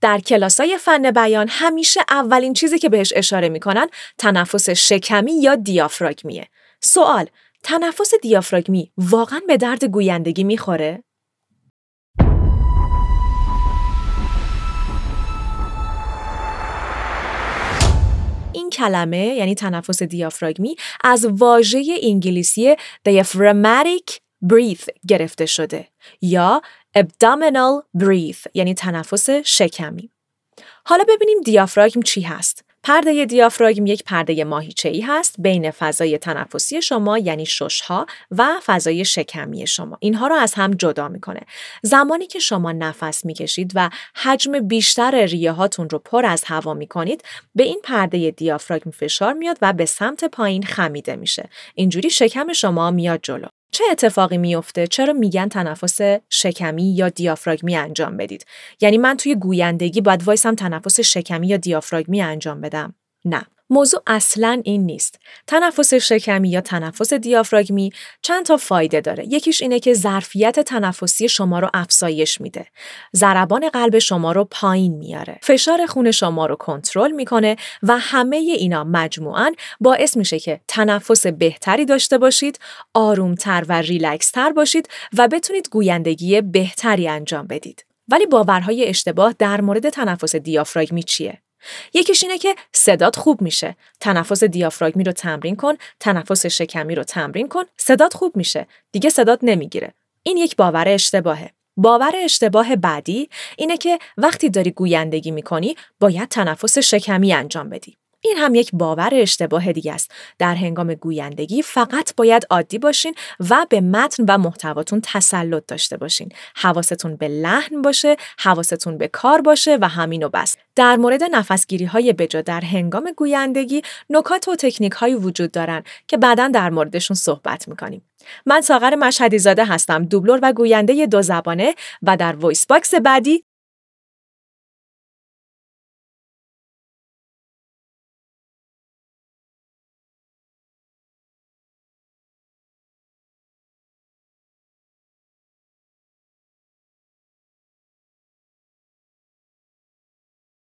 در کلاسای فن بیان همیشه اولین چیزی که بهش اشاره میکنن تنفس شکمی یا دیافراگمیه. سوال تنفس دیافراگمی واقعا به درد گویندگی میخوره؟ این کلمه یعنی تنفس دیافراگمی از واژه انگلیسی diaphragmatic breathe گرفته شده یا abdominal breath یعنی تنفس شکمی حالا ببینیم دیافراگم چی هست پرده دیافراگم یک پرده ماهیچه ای هست بین فضای تنفسی شما یعنی ششها و فضای شکمی شما اینها رو از هم جدا میکنه زمانی که شما نفس میکشید و حجم بیشتر ریه هاتون رو پر از هوا میکنید به این پرده دیافراگم فشار میاد و به سمت پایین خمیده میشه اینجوری شکم شما میاد جلو چه اتفاقی میفته چرا میگن تنفس شکمی یا دیافراگمی انجام بدید یعنی من توی گویندگی باید وایسم تنفس شکمی یا دیافراگمی انجام بدم نه موضوع اصلا این نیست. تنفس شکمی یا تنفس دیافراگمی چند تا فایده داره. یکیش اینه که ظرفیت تنفسی شما رو افزایش میده. ضربان قلب شما رو پایین میاره. فشار خون شما رو کنترل میکنه و همه اینا مجموعاً باعث میشه که تنفس بهتری داشته باشید، آرومتر و تر باشید و بتونید گویندگی بهتری انجام بدید. ولی باورهای اشتباه در مورد تنفس دیافراگمی چیه؟ یکیش اینه که صدات خوب میشه تنفس دیافراگمی رو تمرین کن تنفس شکمی رو تمرین کن صدات خوب میشه دیگه صدات نمیگیره این یک باور اشتباهه باور اشتباه بعدی اینه که وقتی داری گویندگی میکنی باید تنفس شکمی انجام بدی این هم یک باور اشتباه دیگه است در هنگام گویندگی فقط باید عادی باشین و به متن و محتواتون تسلط داشته باشین حواستون به لحن باشه حواستون به کار باشه و همین و بس در مورد نفسگیری های بجا در هنگام گویندگی نکات و تکنیک های وجود دارن که بعدا در موردشون صحبت میکنیم من ساغر مشهدی زاده هستم دوبلور و گوینده دو زبانه و در ویس باکس بعدی